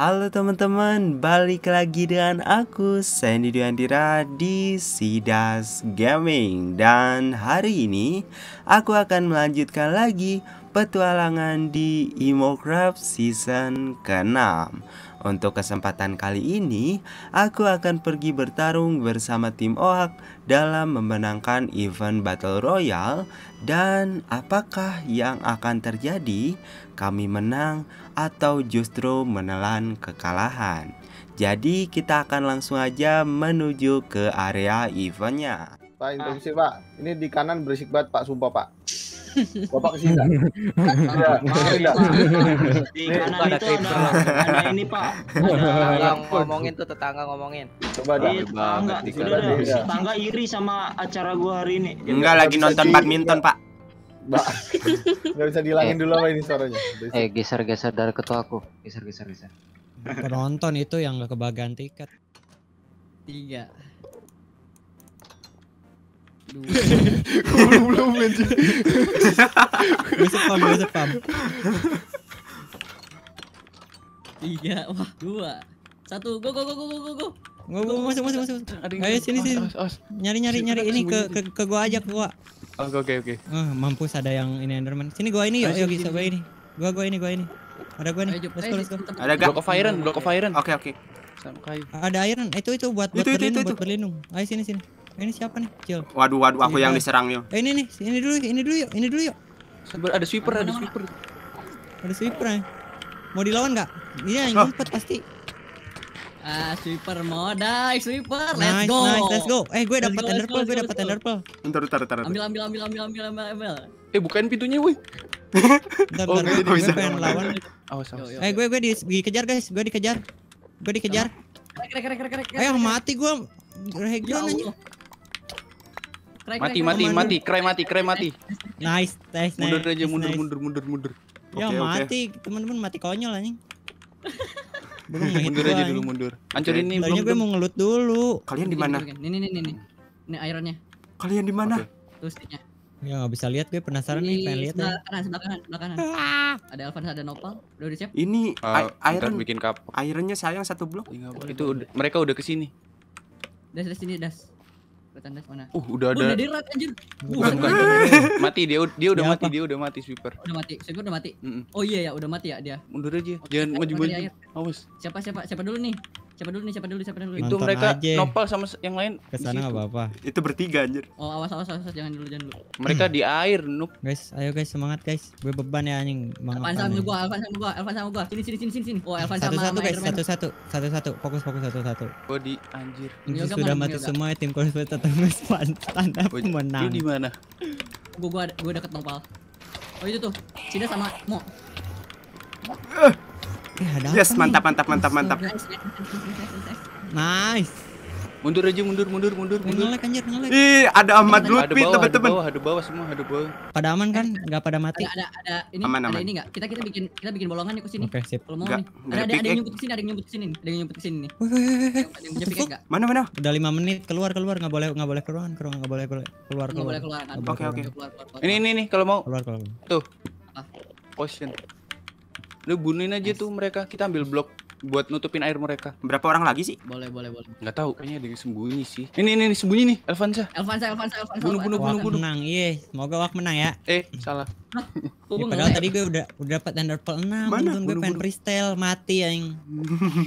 Halo teman-teman, balik lagi dengan aku Sandy Duandira di Sidas Gaming Dan hari ini aku akan melanjutkan lagi petualangan di Imocraft Season ke-6 untuk kesempatan kali ini, aku akan pergi bertarung bersama tim OHAK dalam memenangkan event Battle Royale dan apakah yang akan terjadi? Kami menang atau justru menelan kekalahan? Jadi kita akan langsung aja menuju ke area eventnya. Pak, intensif, Pak. Ini di kanan berisik banget Pak, sumpah Pak. Bapak kesini enggak? Enggak. Iya, iya. iya. Di kanan ada itu ada, ini Pak. Ada yang ngomongin tuh tetangga ngomongin. Coba dah. Tetangga, Tetangga iri sama acara gua hari ini. Enggak lagi nonton badminton Pak. Mbak, bisa dihilangin dulu apa ini suaranya. Eh, geser-geser dari ketua aku. Geser, geser, geser. Penonton itu yang kebagian tiket. Tiga. Belum belum anjing. Besok pam besok pam. Tiga, wah dua, satu, go go go go go go. Nggak, gue masuk, masuk, masuk. Ayo sini, sini. Nyari, nyari, nyari ini ke, ke, ke gua aja, gua. Oh, oke, oke, oke. Eh, mampus ada yang ini Enderman. Sini gua ini, yuk, yuk, bisa gua ini. Gua, gua ini, gua ini. Ada gua nih. Let's go, let's go. Ada gak? Block of iron, block of iron. Oke, oke. Ada iron. Itu, itu buat, buat berlindung, buat berlindung. Ayo sini, sini. Ini siapa nih? Cil. Waduh, waduh, aku ini yang diserang yuk. Eh, ini nih, ini dulu, ini dulu yuk, ini dulu yuk. Sabar, ada sweeper, ada, ada sweeper. Ada sweeper nih. Mau dilawan nggak? Iya, yang oh. pasti. Ah, sweeper modai, sweeper. Let's nice, go. Nice, let's go. Eh, gue dapat ender pearl, gue dapat ender pearl. ntar ntar ntar Ambil, ambil, ambil, ambil, ambil, ambil, ambil. Eh, bukain pintunya, woi. Entar, oh, Gue bisa. pengen lawan. Awas, awas. Eh, gue gue dikejar, guys. Gue dikejar. Gue dikejar. Rek, rek, rek, rek, Ayo eh, mati gue. Regen aja mati mati mati kray mati kray mati nice nice mundur aja mundur mundur mundur mundur ya mati teman-teman mati konyol anjing mundur aja dulu mundur hancurin ini belum gue mau ngelut dulu kalian di mana ini ini ini ini airnya ironnya kalian di mana terusnya Ya, ya gak bisa lihat gue penasaran nih pengen lihat. Sebelah ya. kanan, sebelah kanan, sebelah kanan. Ah. Ada Alvan ada Nopal. Udah udah siap? Ini eh, iron bikin kap. Airnya sayang satu blok. Iya, Itu mereka udah ke sini. Das, das sini, das tandas mana? Uh, udah oh, ada. Udah di red anjir. Bukan, bukan. mati dia dia udah mati, dia udah mati sweeper. Udah mati. Sweeper udah mati. Oh iya ya, udah mati ya dia. Mundur aja. Jangan maju-maju. Awas. Siapa siapa siapa dulu nih? Siapa dulu nih? Siapa dulu? Siapa dulu? Itu mereka aja. nopal sama yang lain. Kesana nggak apa-apa. Itu bertiga anjir. Oh awas awas awas jangan dulu jangan dulu. Mereka di air nuk Guys, ayo guys semangat guys. Gue beban ya anjing. Elvan sama gua elvan sama gua elvan sama gua Sini sini sini sini sini. Oh elvan sama satu guys, satu satu satu satu. Fokus fokus satu satu. gua di anjir. Sudah mati semua ya, tim Corvette tetap tanda pemenang. menang di mana? gua gua gua deket nopal. Oh itu tuh. Cina sama Mo. Eh! Oke, Yes, mantap, mantap, mantap, mantap. Nice. Mundur aja, mundur, mundur, mundur, mundur. Ngelek anjir, ngelek. Ih, ada Ahmad Lutfi, teman-teman. Ada bawah, ada bawah semua, ada bawah. Pada aman kan? Enggak pada mati. Ada ada, ini aman, ada aman. ini enggak? Kita kita bikin kita bikin bolongan nih ya, ke sini. Oke, okay, sip. Kalau mau gak, nih. Ada ada, ada yang nyumput sini, ada yang nyumput sini, ada yang nyumput sini nih. Ada yang enggak? Mana mana? Udah 5 menit, keluar keluar enggak boleh enggak boleh keluar, keluar enggak boleh keluar. Keluar keluar. Oke, oke. Ini ini nih kalau mau. Keluar keluar. Tuh. Potion. Lu bunuhin aja yes. tuh mereka. Kita ambil blok buat nutupin air mereka. Berapa orang lagi sih? Boleh, boleh, boleh. Nggak tahu. Kayaknya ada yang sembunyi sih. Ini, ini, ini sembunyi nih. Elvansa. Elvansa, Elvansa, Elvansa. Bunuh, bunuh, bunuh, bunuh. Menang, iya. Semoga Wak menang ya. Eh, salah. ya, padahal tadi gue udah udah dapat Ender Pearl 6. Mana? Gue pengen freestyle mati yang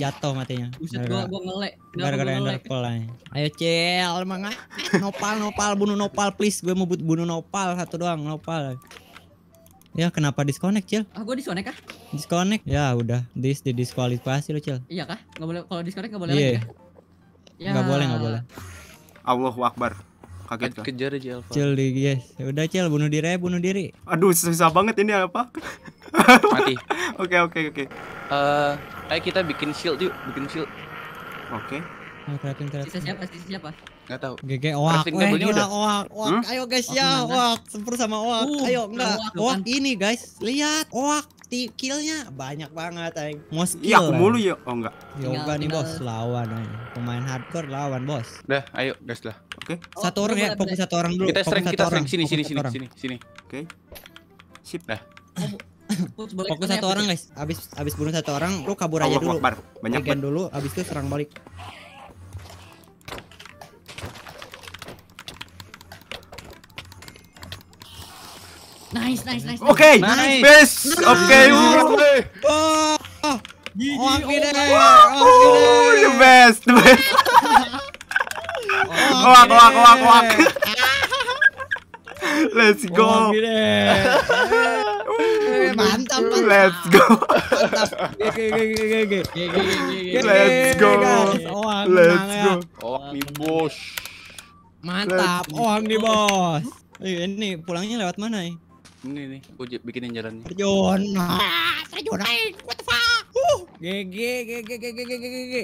jatuh matinya. Buset, gue gue ngelek. Gara-gara Ender Pearl Ayo Cel, mangga Nopal, Nopal, bunuh Nopal please. Gue mau bunuh Nopal satu doang, Nopal. Ya kenapa disconnect Cil? Ah gue disconnect kah? Disconnect? Ya udah Dis di diskualifikasi lo Cil Iya kah? Gak boleh kalau disconnect gak boleh yeah. lagi iya. kah? Ya. Gak boleh gak boleh Allah Akbar Kaget kah? Kejar aja Alfa Cil di yes Udah Cil bunuh diri bunuh diri Aduh susah banget ini apa? Mati Oke oke oke Eh, Ayo kita bikin shield yuk Bikin shield Oke okay. Oh, kreatin, kreatin. Sisa siapa? Sisa siapa? Gak tahu. GG oak. Weh, gila udah. oak. Oak. Hmm? Ayo guys ya, oak. Sempur sama oak. Uh, Ayo enggak. Oak, kan. ini guys. Lihat oak killnya banyak banget aing. Mau skill. Iya, aku mulu ya. Oh enggak. Yoga nih bos, lawan aing. Pemain hardcore lawan bos. Dah, ayo guys lah. Oke. Okay. Satu oh, orang ya, fokus satu orang dulu. Kita strength, kita strength sini sini sini sini sini. Oke. Sip dah. Ah, fokus satu ya, orang guys. Abis abis bunuh satu orang, lu kabur aja dulu. Banyak dulu, abis itu serang balik. Nice, nice, nice. Oke, okay. nice. nice. Oke. Okay. Oh, Oh, oh, the best, the best. Wak, wak, wak, wak. Let's go. Oh, eh, mantap, mantap. Let's go. Let's go. Oh, Let's go. Oh, nih bos. Mantap, oh eh, nih bos. Ini pulangnya lewat mana ya? Ini nih, gue bikinin jalannya. Terjun. Ah, terjun What the fuck? Uh. GG GG GG GG GG.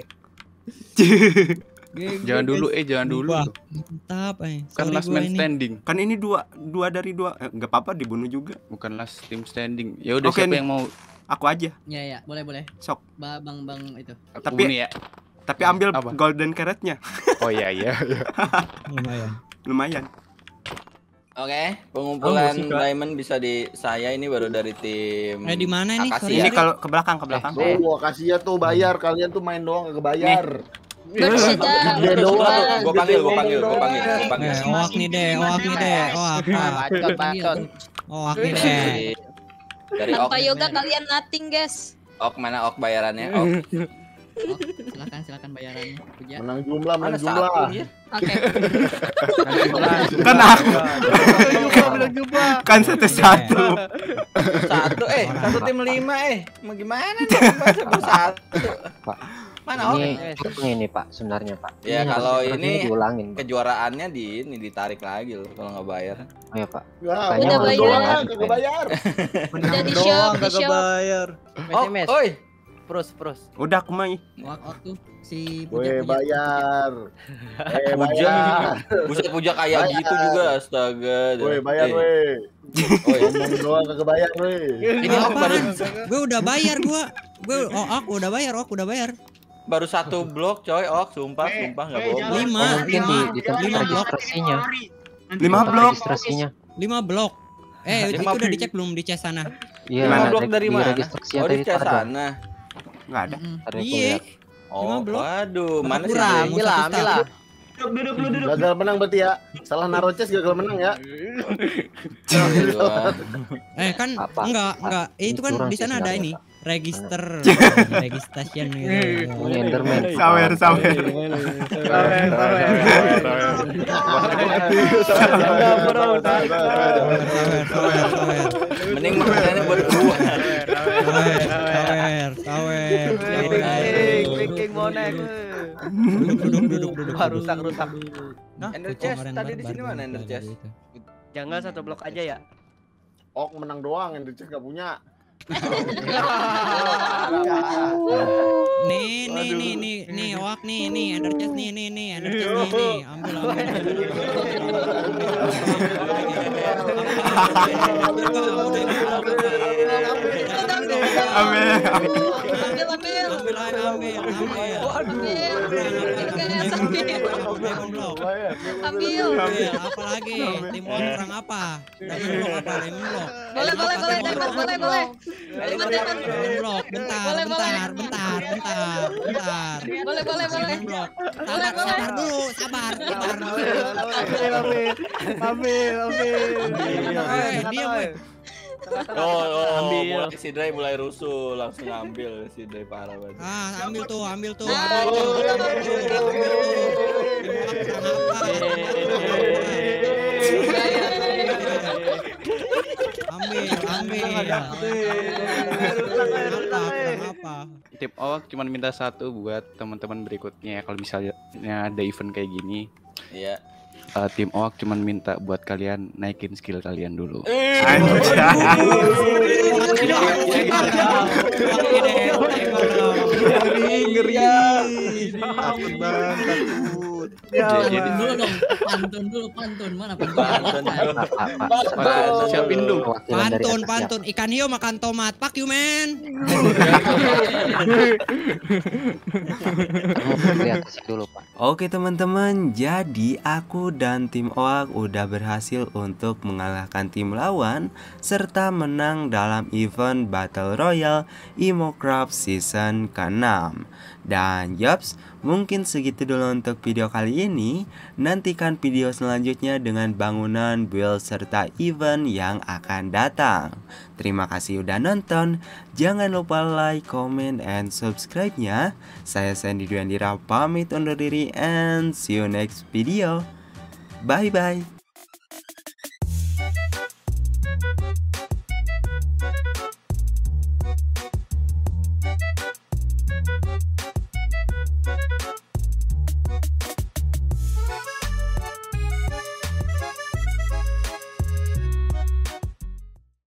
jangan dulu eh jangan dulu. Mantap eh. Kan last man standing. Kan ini dua dua dari dua. Eh, nggak apa-apa dibunuh juga. Bukan last team standing. Ya udah siapa yang mau aku aja. Iya iya, boleh boleh. Sok. bang bang itu. tapi ya. Tapi ambil Apa? golden carrotnya. Oh iya iya. iya. Lumayan. Lumayan. Oke, okay, pengumpulan oh, diamond bisa di saya ini baru dari tim. Eh di mana ini? Akasia. Ini kalau ke belakang ke belakang. Eh, tuh, oh, ya tuh bayar, kalian tuh main doang gak kebayar. Gue doang. Gue panggil, gue panggil, gue panggil, gue panggil. oh nih deh, oh, nih deh, Oh, Bacot, bacot. Oh, nih deh. Dari Tanpa yoga kalian nothing, guys. Ok mana ok bayarannya? Ok. Gitu. silakan silakan bayarannya. Ya. Menang jumlah, menang jumlah. Oke. Okay. kan aku. Menang jumlah. Kan satu satu. Satu eh satu tim lima eh. Mau gimana nih? Satu. Mana ini, orang? Eh, ini Pak, sebenarnya Pak. Ya kalau ini diulangin, Pak. kejuaraannya di ini ditarik lagi loh kalau nggak bayar. Oh iya, ya Pak. Ya, udah bayar. nggak bayar. Menang di nggak bayar. Oh, oi, Pros, pros. Udah aku mah. Waktu si puja puja bayar. puja puja. puja kayak gitu juga astaga. Woi, bayar eh. woi. Oh, iya. ngomong doang kagak bayar woi. Ini apa? Gue udah bayar gue Gue oh, aku udah bayar, oh, aku udah bayar baru satu blok coy ok oh, sumpah eh, sumpah nggak boleh bohong lima mungkin lima, di, di lima blok lima blok registrasinya lima blok eh itu udah dicek belum dicek sana iya lima blok dari mana oh di sana Enggak ada. ada Iya. Oh, waduh, mana sih? Kurang, hilang, hilang. Duduk, Gagal menang berarti ya. Salah naro chest gagal menang ya. eh kan Apa? enggak, enggak. Eh, itu kan di sana ada ini register registration gitu. Enderman. Sawer sawer. Sawer sawer. Mending makanannya buat gua. Tawer, tawer, tawer, tawer, tawer, tawer, bonek. Duduk, duduk, duduk, duduk. Wah, rusak, rusak. Ender chest tadi di sini mana Ender chest? Jangan satu blok aja ya. Ok menang doang, Ender chest gak punya. Nih, nih, nih, nih, nih, wak nih, nih, ender chest nih, nih, nih, ambil ambil ambil ambil ambil, ambil. Amin. Amin. Amel. Ambil, ambil. Ambil. Ambil. Apalagi? Timun kurang apa? Timun apa? Timun Boleh, boleh, boleh. Timun, boleh, boleh. Timun, timun. Timun Bentar, bentar, bentar, bentar, bentar. Boleh, boleh, boleh. Sabar, sabar dulu. Sabar, sabar. Ambil, ambil. Ambil, ambil. Eh, diam, Oh, oh, oh ambil. mulai si Dre mulai rusuh, langsung ambil si Dre parah banget. Ah, ambil tuh, ambil tuh. Nah, oh, ambil tuh, ambil tuh. Ambil, ambil. Apa? Eh. Tip awal cuma minta satu buat teman-teman berikutnya kalau misalnya ada event kayak gini. Iya uh, eh, tim OAK cuman minta buat kalian naikin skill kalian dulu. Anjir. Ya, jadi dulu dong, pantun dulu, pantun mana pantun? Pantun. Siapin dulu. Pantun, pantun. Ikan hiu makan tomat. Pak you man. Oke teman-teman, jadi aku dan tim OAK udah berhasil untuk mengalahkan tim lawan serta menang dalam event Battle Royale Imocraft Season ke-6. Dan yops, Mungkin segitu dulu untuk video kali ini. Nantikan video selanjutnya dengan bangunan, build, serta event yang akan datang. Terima kasih udah nonton. Jangan lupa like, comment, and subscribe-nya. Saya Sandy Duyandira, pamit undur diri and see you next video. Bye-bye.